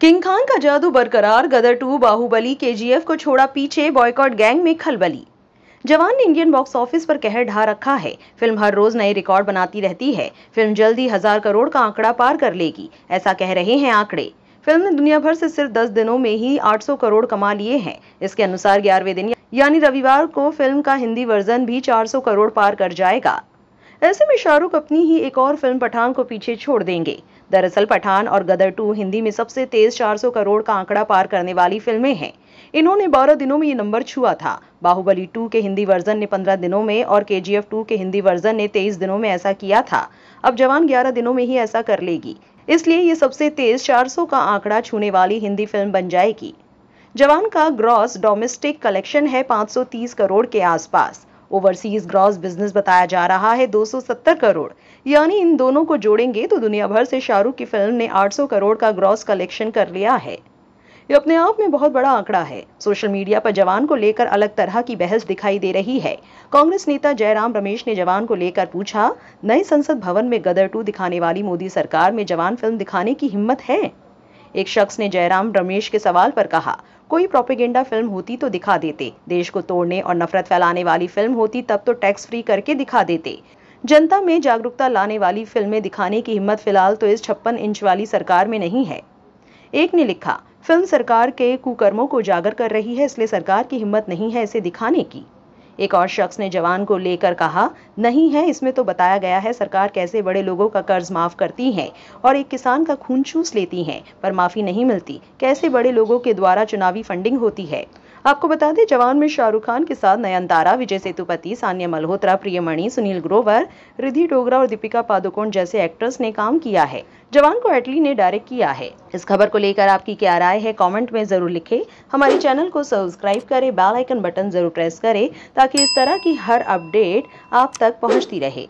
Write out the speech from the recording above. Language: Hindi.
किंग खान का जादू बरकरार गदर टू बाहुबली केजीएफ को छोड़ा पीछे बॉयकॉट गैंग में खलबली जवान ने इंडियन बॉक्स ऑफिस पर कहर ढा रखा है फिल्म हर रोज नए रिकॉर्ड बनाती रहती है फिल्म जल्द ही हजार करोड़ का आंकड़ा पार कर लेगी ऐसा कह रहे हैं आंकड़े फिल्म ने दुनिया भर से सिर्फ 10 दिनों में ही 800 करोड़ कमा लिए हैं इसके अनुसार ग्यारहवें दिन यानी रविवार को फिल्म का हिंदी वर्जन भी 400 करोड़ पार कर जाएगा ऐसे में शाहरुख अपनी ही एक और फिल्म पठान को पीछे छोड़ देंगे दरअसल पठान और गदर टू हिंदी में सबसे तेज 400 करोड़ का आंकड़ा पार करने वाली फिल्में हैं इन्होंने 12 दिनों में ये नंबर छुआ था बाहुबली 2 के हिंदी वर्जन ने 15 दिनों में और के जी 2 के हिंदी वर्जन ने 23 दिनों में ऐसा किया था अब जवान 11 दिनों में ही ऐसा कर लेगी इसलिए ये सबसे तेज चार का आंकड़ा छूने वाली हिंदी फिल्म बन जाएगी जवान का ग्रॉस डोमेस्टिक कलेक्शन है 530 करोड़ के आसपास ओवरसीज ग्रॉस बिजनेस बताया जा रहा है 270 करोड़ यानी इन दोनों को जोड़ेंगे तो दुनिया भर से शाहरुख की फिल्म ने 800 करोड़ का ग्रॉस कलेक्शन कर लिया है ये अपने आप में बहुत बड़ा आंकड़ा है सोशल मीडिया पर जवान को लेकर अलग तरह की बहस दिखाई दे रही है कांग्रेस नेता जयराम रमेश ने जवान को लेकर पूछा नए संसद भवन में गदर टू दिखाने वाली मोदी सरकार में जवान फिल्म दिखाने की हिम्मत है एक शख्स ने जयराम रमेश के सवाल पर कहा कोई प्रोपेगेंडा फिल्म होती तो दिखा देते देश को तोड़ने और नफरत फैलाने वाली फिल्म होती तब तो टैक्स फ्री करके दिखा देते जनता में जागरूकता लाने वाली फिल्में दिखाने की हिम्मत फिलहाल तो इस छप्पन इंच वाली सरकार में नहीं है एक ने लिखा फिल्म सरकार के कुकर्मों को उजागर कर रही है इसलिए सरकार की हिम्मत नहीं है इसे दिखाने की एक और शख्स ने जवान को लेकर कहा नहीं है इसमें तो बताया गया है सरकार कैसे बड़े लोगों का कर्ज माफ करती है और एक किसान का खून चूस लेती है पर माफी नहीं मिलती कैसे बड़े लोगों के द्वारा चुनावी फंडिंग होती है आपको बता दें जवान में शाहरुख खान के साथ नयनतारा विजय सेतुपति सानिया मल्होत्रा प्रियमणि सुनील ग्रोवर रिधि डोगरा और दीपिका पादुकोण जैसे एक्ट्रेस ने काम किया है जवान को एटली ने डायरेक्ट किया है इस खबर को लेकर आपकी क्या राय है कमेंट में जरूर लिखें हमारे चैनल को सब्सक्राइब करें बेल आइकन बटन जरूर प्रेस करें ताकि इस तरह की हर अपडेट आप तक पहुंचती रहे